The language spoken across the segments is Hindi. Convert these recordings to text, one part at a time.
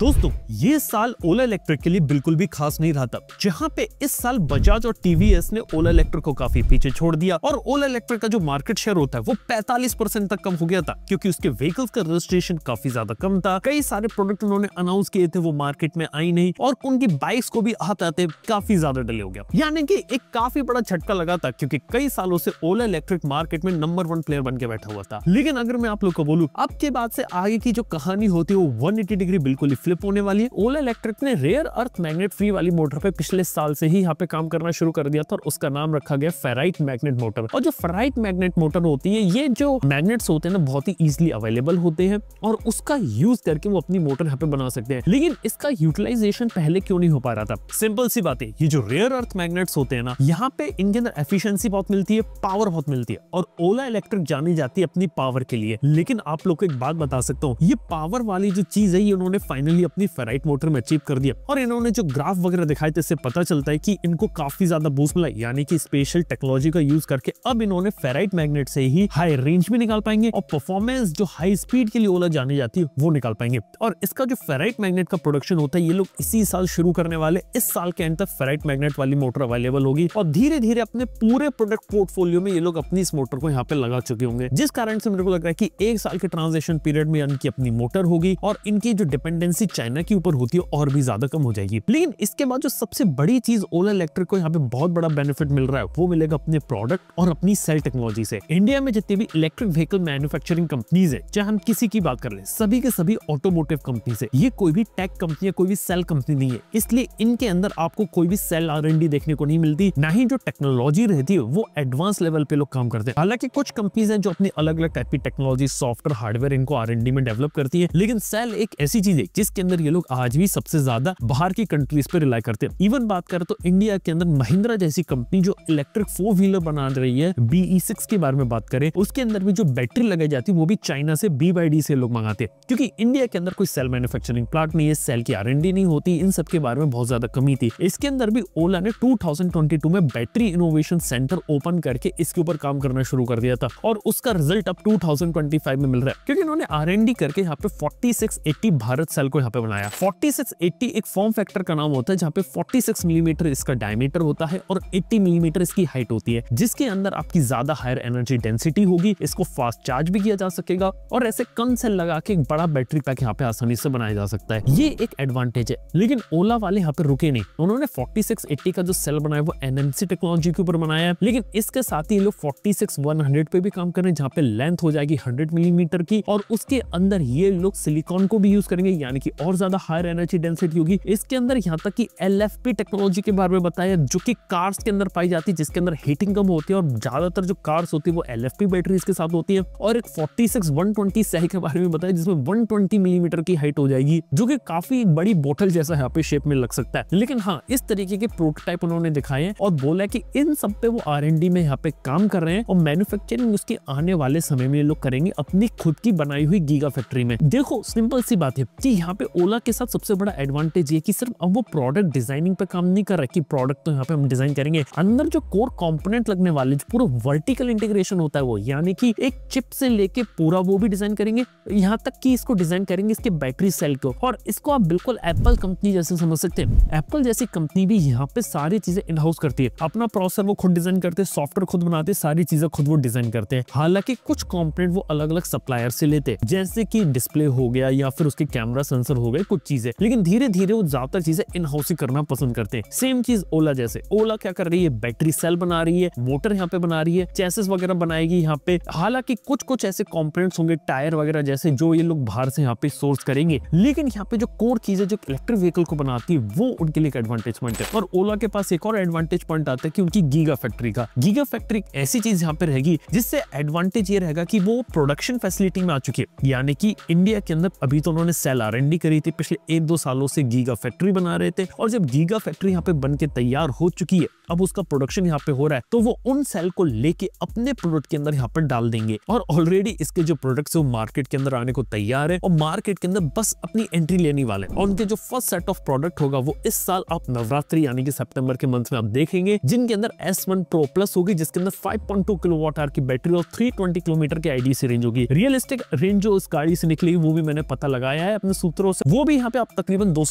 दोस्तों ये साल ओला इलेक्ट्रिक के लिए बिल्कुल भी खास नहीं रहा था जहाँ पे इस साल बजाज और टीवीएस ने ओला इलेक्ट्रिक को काफी पीछे छोड़ दिया और ओला इलेक्ट्रिक का जो मार्केट शेयर होता है वो 45 परसेंट तक कम हो गया था क्योंकि उसके व्हीकल्स का रजिस्ट्रेशन काफी ज्यादा कम था कई सारे प्रोडक्ट उन्होंने अनाउंस किए थे वो मार्केट में आई नहीं और उनकी बाइक्स को भी आते आते काफी ज्यादा डले हो गया यानी की एक काफी बड़ा झटका लगा था क्योंकि कई सालों से ओला इलेक्ट्रिक मार्केट में नंबर वन प्लेयर बन के बैठा हुआ था लेकिन अगर मैं आप लोग को बोलू अब के बाद से आगे की जो कहानी होती है वो वन डिग्री बिल्कुल फ्लिप होने वाली है ओला इलेक्ट्रिक ने रेयर अर्थ मैग्नेट फ्री वाली मोटर पे पिछले साल से ही यहाँ पे काम करना शुरू कर दिया था और उसका नाम रखा गया फेराइट मैग्नेट मोटर और जो फेराइट मैग्नेट मोटर होती है ये जो मैग्नेट्स होते हैं ना बहुत ही इजिली अवेलेबल होते हैं और उसका यूज करके वो अपनी मोटर यहाँ पे बना सकते हैं लेकिन इसका यूटिलाइजेशन पहले क्यों नहीं हो पा रहा था सिंपल सी बात है ये जो रेयर अर्थ मैग्नेट्स होते हैं ना यहाँ पे इनके अंदर एफिशियंसी बहुत मिलती है पावर बहुत मिलती है और ओला इलेक्ट्रिक जानी जाती है अपनी पावर के लिए लेकिन आप लोग को एक बात बता सकता हूँ ये पावर वाली जो चीज है ये उन्होंने फाइनल फाइनली अपनी फेराइट मोटर में अचीव कर दिया और इन्होंने जो ग्राफ वगैरह दिखाए थे इससे पता चलता है कि इनको काफी ज्यादा बूस्ट मिला यानी कि स्पेशल टेक्नोलॉजी का यूज करके अब इन्होंने फेराइट मैग्नेट से ही हाई रेंज भी निकाल पाएंगे और परफॉर्मेंस जो हाई स्पीड के लिए ओला जानी जाती है वो निकाल पाएंगे और इसका जो फेराइट मैग्नेट का प्रोडक्शन होता है ये लोग इसी साल शुरू करने वाले इस साल के एंड तक फेराइट मैग्नेट वाली मोटर अवेलेबल होगी और धीरे धीरे अपने पूरे प्रोडक्ट पोर्टफोलियो में ये लोग अपनी इस मोटर को यहाँ पे लगा चुके होंगे जिस कारण से मेरे को लग रहा है कि एक साल के ट्रांजेक्शन पीरियड में इनकी अपनी मोटर होगी और इनकी जो डिपेंडेंस डिपेंडेंसी चाइना के ऊपर होती है और भी ज्यादा कम हो जाएगी लेकिन इसके बाद जो सबसे बड़ी चीज ओला इलेक्ट्रिक को यहाँ पे बहुत बड़ा बेनिफिट मिल रहा है वो मिलेगा अपने प्रोडक्ट और अपनी सेल टेक्नोलॉजी से इंडिया में जितनी भी इलेक्ट्रिक व्हीकल मैन्युफैक्चरिंग कंपनीज है चाहे हम किसी की बात कर ले सभी के सभी ऑटोमोटिव कंपनी है ये कोई भी टेक कंपनी है कोई भी सेल कंपनी नहीं है इसलिए इनके अंदर आपको कोई भी सेल आर देखने को नहीं मिलती ना ही जो टेक्नोलॉजी रहती है वो एडवांस लेवल पे लोग काम करते हैं हालांकि कुछ कंपनीज है जो अपनी अलग अलग टाइप की टेक्नोलॉजी सॉफ्टवेयर हार्डवेयर इनको आर में डेवलप करती है लेकिन सेल एक ऐसी चीज है जिसके अंदर ये लोग आज भी सबसे ज्यादा बाहर की कंट्रीज पर रिलाई करते हैं इवन बात करें तो इंडिया के अंदर महिंद्रा जैसी कंपनी जो इलेक्ट्रिक फोर व्हीलर बना रही है बीई सिक्स e के बारे में बात करें उसके अंदर भी जो बैटरी लगाई जाती है वो भी चाइना से बी बाई डी से लोग मंगाते हैं क्योंकि इंडिया के अंदर कोई सेल मैन्युफैक्चरिंग प्लांट नहीं है सेल की आर नहीं होती इन सब के बारे में बहुत ज्यादा कमी थी इसके अंदर भी ओला ने 2022 में बैटरी इनोवेशन सेंटर ओपन करके इसके ऊपर काम करना शुरू कर दिया था और उसका रिजल्ट अब 2025 में मिल रहा है क्योंकि इन्होंने आर करके यहाँ पे 4680 भारत सेल को यहाँ पे बनाया 4680 एक फॉर्म फैक्टर का नाम होता है जहाँ पे 46 मिलीमीटर mm इसका डायमीटर होता है और 80 मिलीमीटर mm इसकी हाइट होती है जिसके अंदर आपकी ज्यादा हायर एनर्जी डेंसिटी होगी इसको फास्ट चार्ज भी किया जा सकेगा और ऐसे कम सेल लगा के एक बड़ा बैटरी पैक यहाँ पे आसानी से बनाया जा सकता है ये एक एडवांटेज है लेकिन ओला वाले यहाँ पे रुके नहीं उन्होंने 4680 का जो सेल बनाया वो एनएमसी टेक्नोलॉजी के ऊपर बनाया है लेकिन इसके साथ ही लोग फोर्टी 46100 पे भी काम कर रहे हैं जहाँ पे लेंथ हो जाएगी हंड्रेड मिलीमीटर की और उसके अंदर ये लोग सिलिकॉन को भी यूज करेंगे यानी यानी कि और ज्यादा हायर एनर्जी डेंसिटी होगी इसके अंदर यहाँ तक कि एल टेक्नोलॉजी के बारे में बताया जो कि कार्स के अंदर पाई जाती है जिसके अंदर हीटिंग कम होती है और ज्यादातर जो कार्स होती है वो एल बैटरीज के साथ होती है और एक फोर्टी सिक्स वन ट्वेंटी सही के बारे में बताया जिसमें वन ट्वेंटी मिलीमीटर की हाइट हो जाएगी जो कि काफी बड़ी बोटल जैसा यहाँ पे शेप में लग सकता है लेकिन हाँ इस तरीके के प्रोटोटाइप उन्होंने दिखाए हैं और बोला की इन सब पे वो आर में यहाँ पे काम कर रहे हैं और मैन्युफेक्चरिंग उसके आने वाले समय में लोग करेंगे अपनी खुद की बनाई हुई गीगा फैक्ट्री में देखो सिंपल सी बात है की यहाँ पे ओला के साथ सबसे बड़ा एडवांटेज ये कि सिर्फ अब वो प्रोडक्ट डिजाइनिंग पे काम नहीं कर रहा कि प्रोडक्ट तो यहाँ पे हम डिजाइन करेंगे अंदर जो कोर कंपोनेंट लगने वाले जो पूरा वर्टिकल इंटीग्रेशन होता है वो यानी कि एक चिप से लेके पूरा वो भी डिजाइन करेंगे यहाँ तक की इसको डिजाइन करेंगे इसके बैटरी सेल को और इसको आप बिल्कुल एप्पल कंपनी जैसे समझ सकते हैं एप्पल जैसी कंपनी भी यहाँ पे सारी चीजें इनहाउस करती है अपना प्रोसेसर वो खुद डिजाइन करते हैं सॉफ्टवेयर खुद बनाते सारी चीजें खुद वो डिजाइन करते हैं हालांकि कुछ कॉम्पोनेट वो अलग अलग सप्लायर से लेते जैसे की डिस्प्ले हो गया या फिर उसके कैमरा आंसर हो गए कुछ चीजें लेकिन धीरे धीरे वो ज्यादातर चीजें इन हाउस ही करना पसंद करते हैं सेम चीज ओला जैसे ओला क्या कर रही है बैटरी सेल बना रही है मोटर यहाँ पे बना रही है चैसेस वगैरह बनाएगी यहाँ पे हालांकि कुछ कुछ ऐसे कॉम्पोनेट होंगे टायर वगैरह जैसे जो ये लोग बाहर से यहाँ पे सोर्स करेंगे लेकिन यहाँ पे जो कोर चीजें जो इलेक्ट्रिक व्हीकल को बनाती है वो उनके लिए एडवांटेज पॉइंट है और ओला के पास एक और एडवांटेज पॉइंट आता है कि उनकी गीगा फैक्ट्री का गीगा फैक्ट्री ऐसी चीज यहाँ पे रहेगी जिससे एडवांटेज ये रहेगा कि वो प्रोडक्शन फैसिलिटी में आ चुकी है यानी कि इंडिया के अंदर अभी तो उन्होंने सेल आर एंड स्टडी करी थी पिछले एक दो सालों से गीगा फैक्ट्री बना रहे थे और जब गीगा फैक्ट्री यहाँ पे बन के तैयार हो चुकी है अब उसका प्रोडक्शन यहाँ पे हो रहा है तो वो उन सेल को लेके अपने प्रोडक्ट के अंदर यहाँ पर डाल देंगे और ऑलरेडी इसके जो प्रोडक्ट है वो मार्केट के अंदर आने को तैयार है और मार्केट के अंदर बस अपनी एंट्री लेने वाले और उनके जो फर्स्ट सेट ऑफ प्रोडक्ट होगा वो इस साल आप नवरात्रि यानी कि सितंबर के मंथ में आप देखेंगे जिनके अंदर S1 Pro Plus होगी जिसके अंदर 5.2 किलोवाट आर की बैटरी और 320 किलोमीटर की आईडी से रेंज होगी रियलिस्टिक रेंज जो इस गाड़ी से निकली वो भी मैंने पता लगाया है अपने सूत्रों से वो भी यहाँ पे आप तकरीबन दो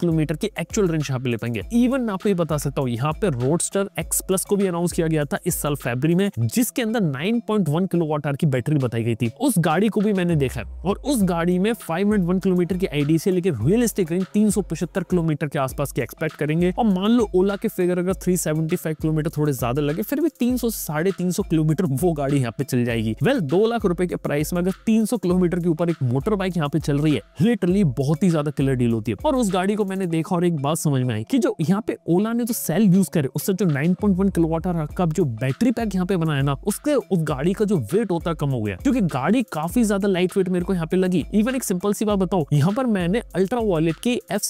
किलोमीटर की एक्चुअल रेंज यहाँ पे ले पाएंगे इवन मैं आपको ये बता सकता हूँ यहाँ पे रोड रोडस्टर एक्स प्लस को भी अनाउंस किया गया था इस साल फेबरी में जिसके अंदर 9.1 किलोवाट आर की बैटरी बताई गई थी उस गाड़ी को भी मैंने देखा और उस गाड़ी में 501 किलोमीटर की आईडी से लेकर रियलिस्टिक रेंज तीन किलोमीटर के आसपास की एक्सपेक्ट करेंगे और मान लो ओला के फिगर अगर 375 किलोमीटर थोड़े ज्यादा लगे फिर भी 300 से साढ़े तीन किलोमीटर वो गाड़ी यहाँ पे चल जाएगी वेल दो लाख रुपए के प्राइस में अगर 300 किलोमीटर के ऊपर एक मोटर बाइक यहाँ पे चल रही है लिटरली बहुत ही ज्यादा क्लियर डील होती है और उस गाड़ी को मैंने देखा और एक बात समझ में आई की जो यहाँ पे ओला ने जो सेल यूज करे उस उससे जो 9.1 पॉइंट वन किलोवाट आर का जो बैटरी पैक यहाँ पे बना है ना उसके उस गाड़ी का जो वेट होता कम हो गया क्योंकि गाड़ी काफी ज्यादा लाइट वेट मेरे को यहाँ पे लगी इवन एक सिंपल सी बात बताओ यहाँ पर मैंने अल्ट्रा वॉलेट की एफ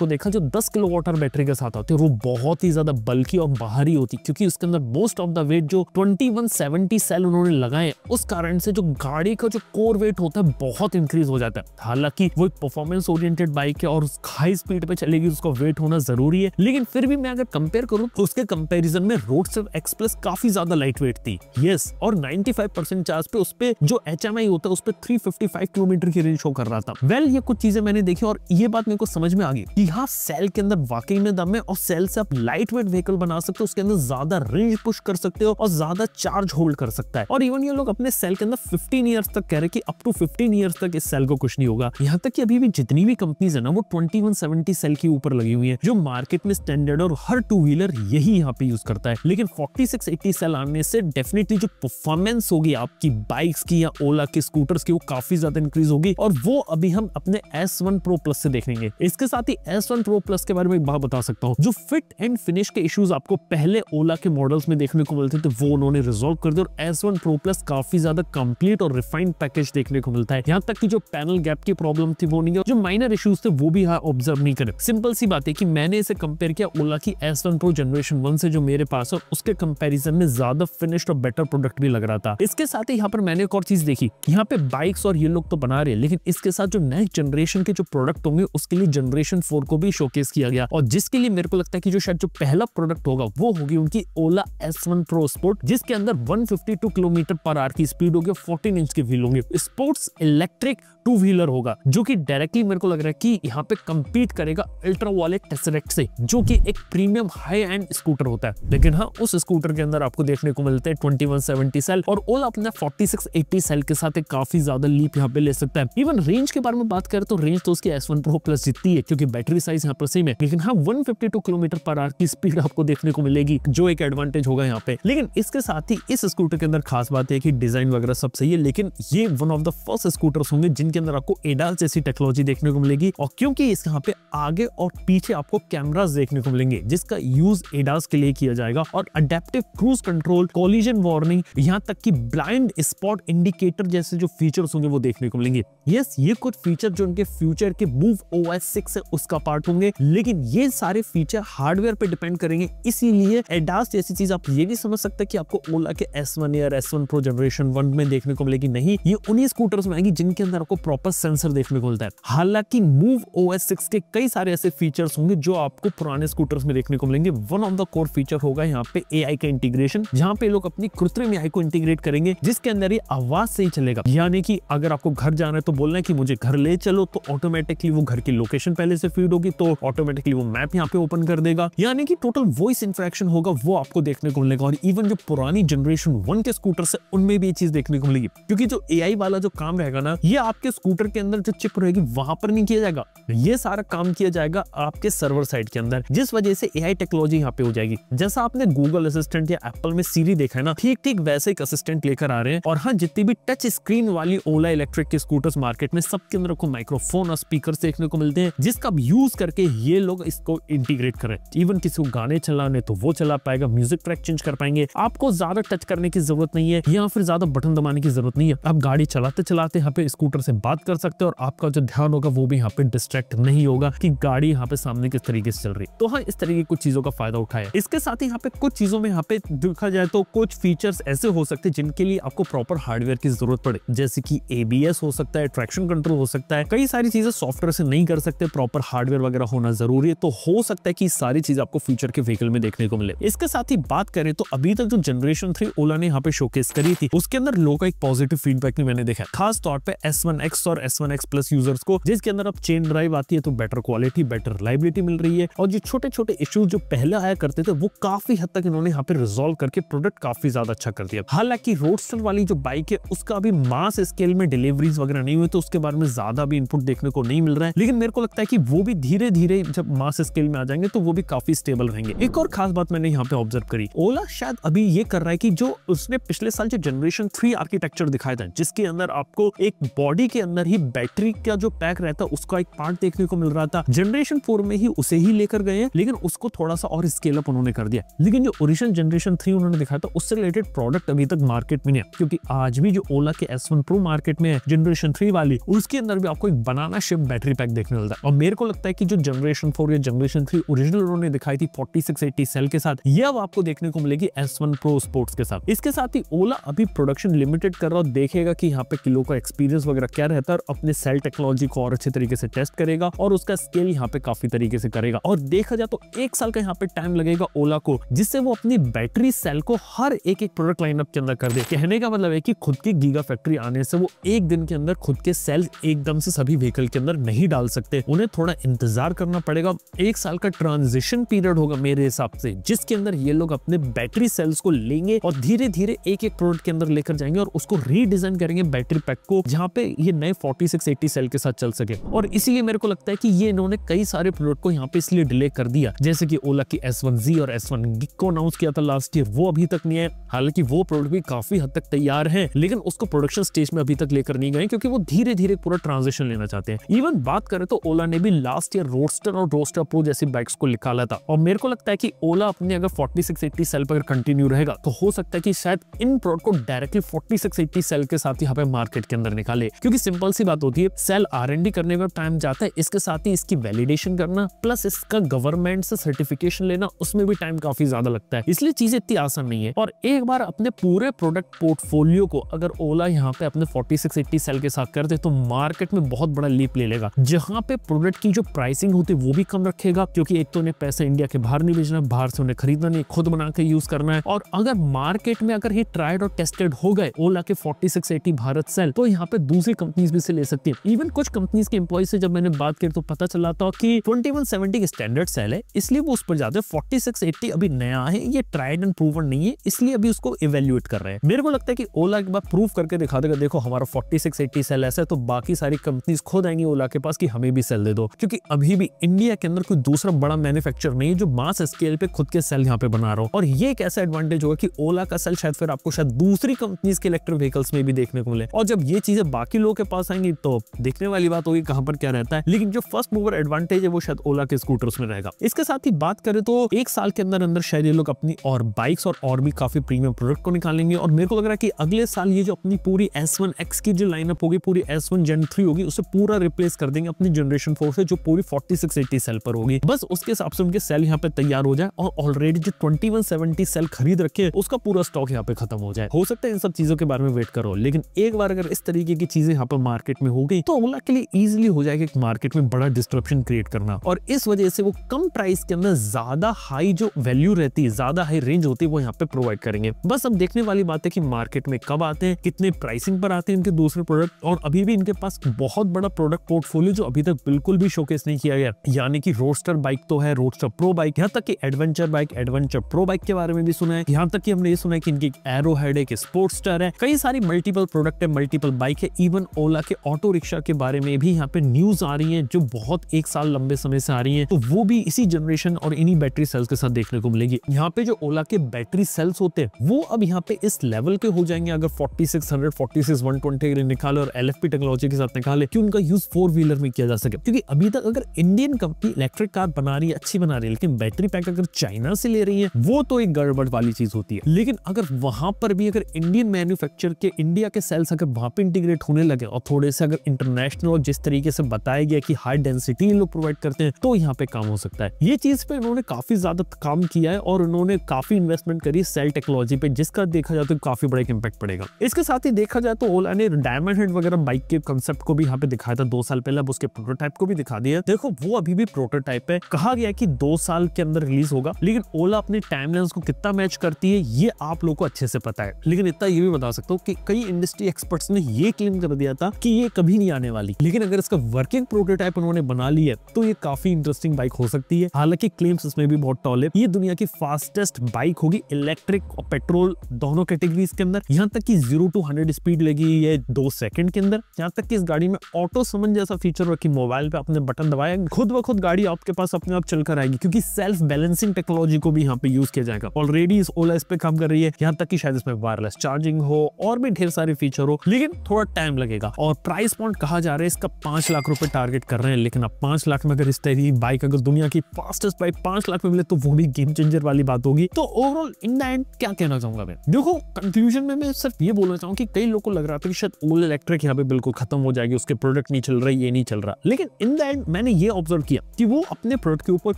को देखा जो दस किलो वाटर बैटरी के साथ आती है वो बहुत ही ज्यादा बल्कि और बाहरी होती क्योंकि उसके अंदर मोस्ट ऑफ द वेट जो ट्वेंटी सेल उन्होंने लगाए उस कारण से जो गाड़ी का जो कोर वेट होता है बहुत इंक्रीज हो जाता है हालांकि वो एक परफॉर्मेंस ओरिएंटेड बाइक है और हाई स्पीड पे चलेगी उसका वेट होना जरूरी है लेकिन फिर भी मैं अगर कंपेयर करूँ तो उसके कंपैरिजन में रोड सेफ एक्स काफी ज्यादा लाइट वेट थी यस और 95 परसेंट चार्ज पे उस पर जो एच होता है उस पर 355 किलोमीटर की रेंज शो कर रहा था वेल well, ये कुछ चीजें मैंने देखी और ये बात मेरे को समझ में आ गई की हाँ सेल के अंदर वाकई में दम है और सेल से आप लाइट वेट व्हीकल बना सकते हो उसके अंदर ज्यादा रेंज पुश कर सकते हो और ज्यादा चार्ज होल्ड कर सकता है और इवन ये लोग अपने सेल के अंदर फिफ्टीन ईयर्स तक कह रहे कि अप टू फिफ्टीन ईयर्स तक इस सेल को कुछ नहीं होगा यहाँ तक कि अभी भी जितनी भी कंपनीज है ना वो ट्वेंटी सेल के ऊपर लगी हुई है जो मार्केट में स्टैंडर्ड और हर टू व्हीलर यही यहाँ पे यूज करता है लेकिन 4680 सेल आने से डेफिनेटली जो परफॉर्मेंस होगी आपकी बाइक्स की या ओला के स्कूटर्स की वो काफी ज्यादा इंक्रीज होगी और वो अभी हम अपने एस वन प्रो प्लस से देखेंगे इसके साथ ही एस वन प्रो प्लस के बारे में एक बात बता सकता हूँ जो फिट एंड फिनिश के इश्यूज आपको पहले ओला के मॉडल्स में देखने को मिलते थे वो उन्होंने रिजोल्व कर दिया और एस वन प्रो प्लस काफी ज्यादा कंप्लीट और रिफाइंड पैकेज देखने को मिलता है यहाँ तक की जो पैनल गैप की प्रॉब्लम थी वो नहीं है जो माइनर इश्यूज थे वो भी ऑब्जर्व नहीं करे सिंपल सी बात है की मैंने इसे कंपेयर किया ओला की S one pro generate generation one से जो मेरे पास है उसके कंपेरिजन में ज्यादा फिनिश्ड और बेटर प्रोडक्ट भी लग रहा था इसके साथ ही यहाँ पर मैंने एक और चीज देखी यहाँ पे बाइक्स और ये लोग तो बना रहे हैं लेकिन इसके साथ जो नेक्स्ट जनरेशन के जो प्रोडक्ट होंगे उसके लिए जनरेशन फोर को भी शोकेस किया गया और जिसके लिए मेरे को लगता है कि जो शायद जो पहला प्रोडक्ट होगा वो होगी उनकी Ola S one pro sport जिसके अंदर टू किलोमीटर पर आर की स्पीड होगी फोर्टीन इंच के व्हील होंगे स्पोर्ट्स इलेक्ट्रिक टू व्हीलर होगा जो की डायरेक्टली मेरे को लग रहा है की यहाँ पे कम्पीट करेगा अल्ट्रा वाले टेसरेक्ट से जो की एक प्रीमियम हाई एंड स्कूटर होता है लेकिन हाँ उस स्कूटर के अंदर आपको देखने को मिलते हैं ट्वेंटी सेल और ओला अपने फोर्टी सेल के साथ एक काफी ज्यादा लीप यहाँ पे ले सकता है इवन रेंज के बारे में बात करें तो रेंज तो उसकी एस वन प्रो प्लस जितनी है क्योंकि बैटरी साइज यहाँ पर सेम है लेकिन हाँ 152 किलोमीटर पर आर की स्पीड आपको देखने को मिलेगी जो एक एडवांटेज होगा यहाँ पे लेकिन इसके साथ ही इस स्कूटर के अंदर खास बात है की डिजाइन वगैरह सब सही है लेकिन ये one of the first scooter होंगे जिनके अंदर आपको एडाल जैसी टेक्नोलॉजी देखने को मिलेगी और क्योंकि इस यहाँ पे आगे और पीछे आपको कैमराज देखने को मिलेंगे जिसका यूज ए एडास के लिए किया जाएगा और adaptive cruise control collision warning यहाँ तक की ब्लाइंड स्पॉट इंडिकेटर जैसे जो फीचर्स होंगे वो देखने को मिलेंगे यस ये कुछ फीचर जो उनके फ्यूचर के मूव ओ एस सिक्स है उसका पार्ट होंगे लेकिन ये सारे फीचर हार्डवेयर पे डिपेंड करेंगे इसीलिए एडास जैसी चीज आप ये नहीं समझ सकते कि आपको ओला के एस वन या S one pro generation one में देखने को मिलेगी नहीं ये उन्हीं स्कूटर्स में आएगी जिनके अंदर आपको प्रॉपर सेंसर देखने को मिलता है हालांकि मूव ओ एस सिक्स के कई सारे ऐसे फीचर्स होंगे जो आपको पुराने स्कूटर्स में देखने को मिलेंगे one of the core feature होगा यहाँ पे ए का इंटीग्रेशन जहाँ पे लोग अपनी कृत्रिम आई को इंटीग्रेट करेंगे जिसके अंदर ये आवाज से ही चलेगा यानी कि अगर आपको घर जाना है तो बोलना है कि मुझे घर ले चलो तो ऑटोमेटिकली वो घर की लोकेशन पहले से फीड होगी तो ऑटोमेटिकली वो मैप यहाँ पे ओपन कर देगा यानी कि टोटल वॉइस इंट्रैक्शन होगा वो आपको देखने को मिलेगा और इवन जो पुरानी जनरेशन वन के स्कूटर है उनमें भी ये चीज देखने को मिलेगी क्योंकि जो ए वाला जो काम रहेगा ना ये आपके स्कूटर के अंदर जो चिप रहेगी वहां पर नहीं किया जाएगा ये सारा काम किया जाएगा आपके सर्वर साइड के अंदर जिस वजह से ए टेक्नोलॉजी यहाँ पे हो जाएगी जैसा आपने गूगल असिस्टेंट या एप्पल में सीरी देखा है ना ठीक ठीक वैसे एक असिस्टेंट लेकर आ रहे हैं और हाँ जितनी भी टच स्क्रीन वाली ओला इलेक्ट्रिक के स्कूटर्स मार्केट में सबके अंदर आपको माइक्रोफोन और स्पीकर देखने को मिलते हैं जिसका यूज करके ये लोग इसको इंटीग्रेट करें इवन किसी को गाने चलाने तो वो चला पाएगा म्यूजिक ट्रैक चेंज कर पाएंगे आपको ज्यादा टच करने की जरूरत नहीं है या फिर ज्यादा बटन दबाने की जरूरत नहीं है आप गाड़ी चलाते चलाते यहाँ पे स्कूटर से बात कर सकते हो और आपका जो ध्यान होगा वो भी यहाँ पे डिस्ट्रैक्ट नहीं होगा कि गाड़ी यहाँ पे सामने किस तरीके से चल रही है तो हाँ इस तरीके की कुछ चीजों का फायदा रखा है इसके साथ ही यहाँ पे कुछ चीजों में यहाँ पे देखा जाए तो कुछ फीचर्स ऐसे हो सकते हैं जिनके लिए आपको प्रॉपर हार्डवेयर की जरूरत पड़े जैसे कि एबीएस हो सकता है ट्रैक्शन कंट्रोल हो सकता है कई सारी चीजें सॉफ्टवेयर से नहीं कर सकते प्रॉपर हार्डवेयर वगैरह होना जरूरी है तो हो सकता है कि सारी चीज आपको फ्यूचर के व्हीकल में देखने को मिले इसके साथ ही बात करें तो अभी तक जो जनरेशन थ्री ओला ने यहाँ पे शोकेस करी थी उसके अंदर लोगों का एक पॉजिटिव फीडबैक भी मैंने देखा खास तौर पर एस और एस प्लस यूजर्स को जिसके अंदर अब चेन ड्राइव आती है तो बेटर क्वालिटी बेटर लाइबिलिटी मिल रही है और जो छोटे छोटे इश्यूज जो पहले आया आया करते थे वो काफी हद तक इन्होंने यहाँ पे रिजोल्व करके प्रोडक्ट काफी ज्यादा अच्छा कर दिया हालांकि रोडस्टर वाली जो बाइक है उसका अभी मास स्केल में डिलीवरीज वगैरह नहीं हुई तो उसके बारे में ज्यादा भी इनपुट देखने को नहीं मिल रहा है लेकिन मेरे को लगता है कि वो भी धीरे धीरे जब मास स्केल में आ जाएंगे तो वो भी काफी स्टेबल रहेंगे एक और खास बात मैंने यहाँ पे ऑब्जर्व करी ओला शायद अभी ये कर रहा है की जो उसने पिछले साल जो जनरेशन थ्री आर्किटेक्चर दिखाया था जिसके अंदर आपको एक बॉडी के अंदर ही बैटरी का जो पैक रहता है उसका एक पार्ट देखने को मिल रहा था जनरेशन फोर में ही उसे ही लेकर गए लेकिन उसको थोड़ा सा और स्केल अप उन्होंने कर दिया लेकिन जो ओरिजिन जनरेशन थ्री उन्होंने दिखाया था उससे रिलेटेड प्रोडक्ट अभी तक मार्केट में नहीं है क्योंकि आज भी जो ओला के एस वन प्रो मार्केट में है जनरेशन थ्री वाली उसके अंदर भी आपको एक बनाना शिप बैटरी पैक देखने मिलता है और मेरे को लगता है कि जो जनरेशन फोर या जनरेशन थ्री ओरिजिनल उन्होंने दिखाई थी फोर्टी सेल के साथ ये अब आपको देखने को मिलेगी एस वन प्रो स्पोर्ट्स के साथ इसके साथ ही ओला अभी प्रोडक्शन लिमिटेड कर रहा और देखेगा कि यहाँ पे किलो का एक्सपीरियंस वगैरह क्या रहता है और अपने सेल टेक्नोलॉजी को और अच्छे तरीके से टेस्ट करेगा और उसका स्केल यहाँ पे काफी तरीके से करेगा और देखा जाए तो एक साल का यहाँ पे टाइम टाइम लगेगा ओला को जिससे वो अपनी बैटरी सेल को हर एक एक प्रोडक्ट लाइनअप के अंदर कर दे कहने का मतलब है कि खुद की गीगा फैक्ट्री आने से वो एक दिन के अंदर खुद के सेल एकदम से सभी व्हीकल के अंदर नहीं डाल सकते उन्हें थोड़ा इंतजार करना पड़ेगा एक साल का ट्रांजिशन पीरियड होगा मेरे हिसाब से जिसके अंदर ये लोग अपने बैटरी सेल्स को लेंगे और धीरे धीरे एक एक प्रोडक्ट के अंदर लेकर जाएंगे और उसको रीडिजाइन करेंगे बैटरी पैक को जहाँ पे ये नए 4680 सेल के साथ चल सके और इसीलिए मेरे को लगता है कि ये इन्होंने कई सारे प्रोडक्ट को यहाँ पे इसलिए डिले कर दिया जैसे कि ओला की एस एस वन और S1 Geek को अनाउंस किया था लास्ट ईयर वो अभी तक नहीं है हालांकि वो प्रोडक्ट भी काफी हद तक तैयार है लेकिन उसको प्रोडक्शन स्टेज में अभी तक लेकर नहीं गए क्योंकि वो धीरे धीरे पूरा ट्रांजेक्शन लेना चाहते हैं इवन बात करें तो ओला ने भी लास्ट ईयर रोस्टर और रोस्टर प्रो जैसी बाइक्स को निकाला था और मेरे को लगता है कि ओला अपने अगर फोर्टी सिक्स एट्टी सेल पर कंटिन्यू रहेगा तो हो सकता है कि शायद इन प्रोडक्ट को directly forty six eighty sale के साथ ही यहाँ पे मार्केट के अंदर निकाले क्योंकि सिंपल सी बात होती है सेल आर करने में टाइम जाता है इसके साथ ही इसकी वैलिडेशन करना प्लस इसका गवर्नमेंट से सर्टिफिकेशन लेना ना उसमें भी टाइम काफी ज्यादा लगता है इसलिए चीज इतनी आसान नहीं है और एक बार अपने पूरे प्रोडक्ट पोर्टफोलियो को अगर ओला यहाँ पे अपने 4680 सेल के साथ कर दे तो मार्केट में बहुत बड़ा लीप ले लेगा जहाँ पे प्रोडक्ट की जो प्राइसिंग होती है वो भी कम रखेगा क्योंकि एक तो उन्हें पैसे इंडिया के बाहर नहीं भेजना बाहर से उन्हें खरीदना नहीं खुद बना के यूज करना है और अगर मार्केट में अगर ये ट्राइड और टेस्टेड हो गए ओला के forty six eighty Bharat sale तो यहाँ पे दूसरी कंपनीज भी से ले सकती है इवन कुछ कंपनीज के एम्प्लॉय से जब मैंने बात की तो पता चला था कि twenty one seventy standard sale है इसलिए वो उस पर जाते हैं 4680 अभी नया है ये ट्राइड एंड प्रूवन नहीं है इसलिए अभी उसको इवेल्युएट कर रहे हैं मेरे को लगता है कि ओला के बाद प्रूव करके दिखा देगा देखो हमारा 4680 सेल ऐसा है तो बाकी सारी कंपनी खुद आएंगी ओला के पास कि हमें भी सेल दे दो क्योंकि अभी भी इंडिया के अंदर कोई दूसरा बड़ा मैन्युफेक्चर नहीं है जो मास स्केल पे खुद के सेल यहाँ पे बना रहा हो और ये एक ऐसा एडवांटेज होगा की ओला का सेल शायद फिर आपको शायद दूसरी कंपनीज के इलेक्ट्रिक व्हीकल्स में भी देखने को मिले और जब ये चीजें बाकी लोगों के पास आएंगी तो देखने वाली बात होगी कहां पर क्या रहता है लेकिन जो फर्स्ट मूवर एडवांटेज है वो शायद ओला के स्कूटर्स में रहेगा इसके साथ ही बात करें तो लोग एक साल के अंदर अंदर शायद ये लोग अपनी और बाइक्स और और भी काफ़ी प्रीमियम प्रोडक्ट को निकालेंगे और मेरे को लग रहा है कि अगले साल ये जो अपनी पूरी एस वन एक्स की जो लाइनअप होगी पूरी एस वन जेन थ्री होगी उसे पूरा रिप्लेस कर देंगे अपनी जनरेशन फोर से जो पूरी फोर्टी सिक्स एटी सेल पर होगी बस उसके हिसाब से उनके सेल यहाँ पे तैयार हो जाए और ऑलरेडी जो ट्वेंटी वन सेवेंटी सेल खरीद रखे उसका पूरा स्टॉक यहाँ पे खत्म हो जाए हो सकता है इन सब चीजों के बारे में वेट करो लेकिन एक बार अगर इस तरीके की चीजें यहाँ पर मार्केट में हो गई तो ओला के लिए इजिली हो जाएगा मार्केट में बड़ा डिस्ट्रप्शन क्रिएट करना और इस वजह से वो कम प्राइस के अंदर ज्यादा हाई जो वैल्यू रहती है ज्यादा हाई रेंज होती है वो यहाँ पे प्रोवाइड करेंगे बस अब देखने वाली बात है कि मार्केट में कब आते हैं कितने प्राइसिंग पर आते हैं इनके दूसरे प्रोडक्ट और अभी भी इनके पास बहुत बड़ा प्रोडक्ट पोर्टफोलियो जो अभी तक बिल्कुल भी शोकेस नहीं किया गया यानी कि रोस्टर बाइक तो है रोस्टर प्रो बाइक यहाँ तक कि adventure bike adventure pro bike के बारे में भी सुना है यहाँ तक कि हमने ये सुना है कि इनकी एरो हेड है स्पोर्ट्स स्टार है कई सारी मल्टीपल प्रोडक्ट है मल्टीपल बाइक है इवन ओला के ऑटो रिक्शा के बारे में भी यहाँ पे न्यूज आ रही है जो बहुत एक साल लंबे समय से आ रही है तो वो भी इसी जनरेशन और इन्हीं बैटरी बैटरी सेल्स के साथ देखने को मिलेगी यहाँ पे जो ओला के बैटरी सेल्स होते हैं वो अब यहाँ पे इस लेवल के हो जाएंगे अगर 4600 46 के निकाले और एल टेक्नोलॉजी के साथ निकाले कि उनका यूज फोर व्हीलर में किया जा सके क्योंकि अभी तक अगर इंडियन कंपनी इलेक्ट्रिक कार बना रही है अच्छी बना रही है लेकिन बैटरी पैक अगर चाइना से ले रही है वो तो एक गड़बड़ वाली चीज होती है लेकिन अगर वहां पर भी अगर इंडियन मैन्युफैक्चर के इंडिया के सेल्स अगर वहां पर इंटीग्रेट होने लगे और थोड़े से अगर इंटरनेशनल और जिस तरीके से बताया गया कि हाई डेंसिटी लोग प्रोवाइड करते हैं तो यहाँ पे काम हो सकता है ये चीज पे इन्होंने काफी काफ़ी ज़्यादा काम किया है और उन्होंने काफ़ी इन्वेस्टमेंट करी सेल टेक्नोलॉजी पे जिसका देखा जाए तो काफ़ी बड़ा एक इम्पैक्ट पड़ेगा इसके साथ ही देखा जाए तो ओला ने डायमंड हेड वगैरह बाइक के कंसेप्ट को भी यहाँ पे दिखाया था दो साल पहले अब उसके प्रोटोटाइप को भी दिखा दिया देखो वो अभी भी प्रोटोटाइप है कहा गया कि दो साल के अंदर रिलीज होगा लेकिन ओला अपने टाइम को कितना मैच करती है ये आप लोग को अच्छे से पता है लेकिन इतना ये भी बता सकता हूँ कि कई इंडस्ट्री एक्सपर्ट्स ने ये क्लेम कर दिया था कि ये कभी नहीं आने वाली लेकिन अगर इसका वर्किंग प्रोटोटाइप उन्होंने बना लिया तो ये काफी इंटरेस्टिंग बाइक हो सकती है हालांकि क्लेम्स इसमें भी बहुत टॉल है ये दुनिया की फास्टेस्ट बाइक होगी इलेक्ट्रिक और पेट्रोल दोनों कैटेगरी के अंदर यहाँ तक की जीरो टू हंड्रेड स्पीड लगी है दो सेकंड के अंदर यहाँ तक की इस गाड़ी में ऑटो समन जैसा फीचर रखी मोबाइल पे आपने बटन दबाया खुद ब खुद गाड़ी आपके पास अपने आप चलकर आएगी क्योंकि सेल्फ बैलेंसिंग टेक्नोलॉजी को भी यहाँ पे यूज किया जाएगा ऑलरेडी इस ओला इस पे काम कर रही है यहाँ तक की शायद इसमें वायरलेस चार्जिंग हो और भी ढेर सारे फीचर हो लेकिन थोड़ा टाइम लगेगा और प्राइस पॉइंट कहा जा रहा है इसका पांच लाख रुपए टारगेट कर रहे हैं लेकिन अब पांच लाख में अगर इस तरह बाइक अगर दुनिया की फास्टेस्ट बाइक पांच लाख मिले तो वो भी गेम चेंजर वाली बात होगी तो ओवरऑल इन द एंड क्या कहना चाहूंगा मैं देखो कंफ्यूजन में मैं सिर्फ ये बोलना चाहूँ की कई लोग को लग रहा था कि शायद ओल इलेक्ट्रिक यहाँ पे बिल्कुल खत्म हो जाएगी उसके प्रोडक्ट नहीं चल रहा ये नहीं चल रहा लेकिन इन द एंड मैंने ये ऑब्जर्व किया कि वो अपने प्रोडक्ट के ऊपर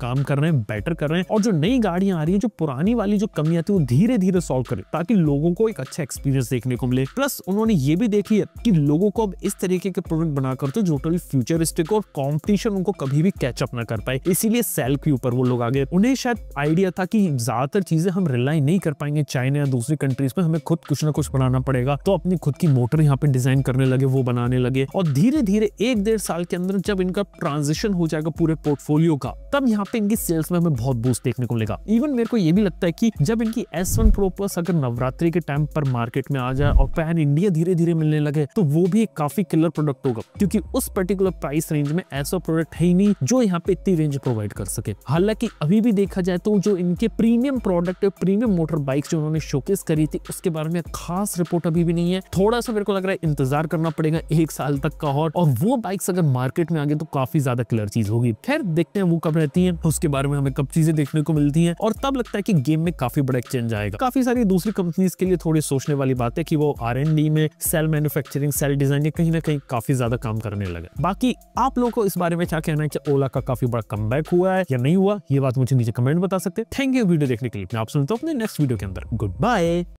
काम कर रहे हैं बेटर कर रहे हैं और जो नई गाड़ियां आ रही है जो पुरानी वाली जो कमियां थी वो धीरे धीरे सॉल्व करें ताकि लोगों को एक अच्छा एक्सपीरियंस देखने को मिले प्लस उन्होंने ये भी देखी है कि लोगों को अब इस तरीके के प्रोडक्ट बनाकर तो जो टोटली फ्यूचरिस्टिक और कॉम्पिटिशन उनको कभी भी कैचअप ना कर पाए इसीलिए सेल के ऊपर वो लोग आगे उन्हें शायद आइडिया था कि ज़्यादातर चीज़ें हम रिलाई नहीं कर पाएंगे चाइना या दूसरी कंट्रीज में हमें खुद कुछ ना कुछ बनाना पड़ेगा तो अपनी खुद की मोटर यहाँ पे डिज़ाइन करने लगे वो बनाने लगे और धीरे धीरे एक डेढ़ साल के अंदर जब इनका ट्रांजिशन हो जाएगा पूरे पोर्टफोलियो का तब यहाँ पे इनकी सेल्स में हमें बहुत बूस्ट देखने को मिलेगा इवन मेरे को ये भी लगता है कि जब इनकी एस वन प्रोपस अगर नवरात्रि के टाइम पर मार्केट में आ जाए और पैन इंडिया धीरे धीरे मिलने लगे तो वो भी एक काफी किलर प्रोडक्ट होगा क्योंकि उस पर्टिकुलर प्राइस रेंज में ऐसा प्रोडक्ट है ही नहीं जो यहाँ पे इतनी रेंज प्रोवाइड कर सके हालांकि अभी भी देखा जाए तो जो इनके premium product premium motorbike जो उन्होंने शोकेस करी थी उसके बारे में खास रिपोर्ट अभी भी नहीं है थोड़ा सा मेरे को लग रहा है इंतजार करना पड़ेगा एक साल तक का और, और वो बाइक्स अगर मार्केट में आ गए तो काफी ज्यादा क्लियर चीज होगी फिर देखते हैं वो कब रहती है उसके बारे में हमें कब चीजें देखने को मिलती है और तब लगता है की गेम में काफी बड़ा एक्सचेंज आएगा काफी सारी दूसरी कंपनी के लिए थोड़ी सोचने वाली बात है की वो आर में सेल मैन्युफेक्चरिंग सेल डिजाइन कहीं ना कहीं काफी ज्यादा काम करने लगा बाकी आप लोगों को इस बारे में क्या कहना है कि ओला का काफी बड़ा कम हुआ है या नहीं हुआ ये बात मुझे नीचे कमेंट बता सकते हैं थैंक यू वीडियो देखने के लिए मैं आप सुनता हूँ अपने नेक्स्ट वीडियो के अंदर गुड बाय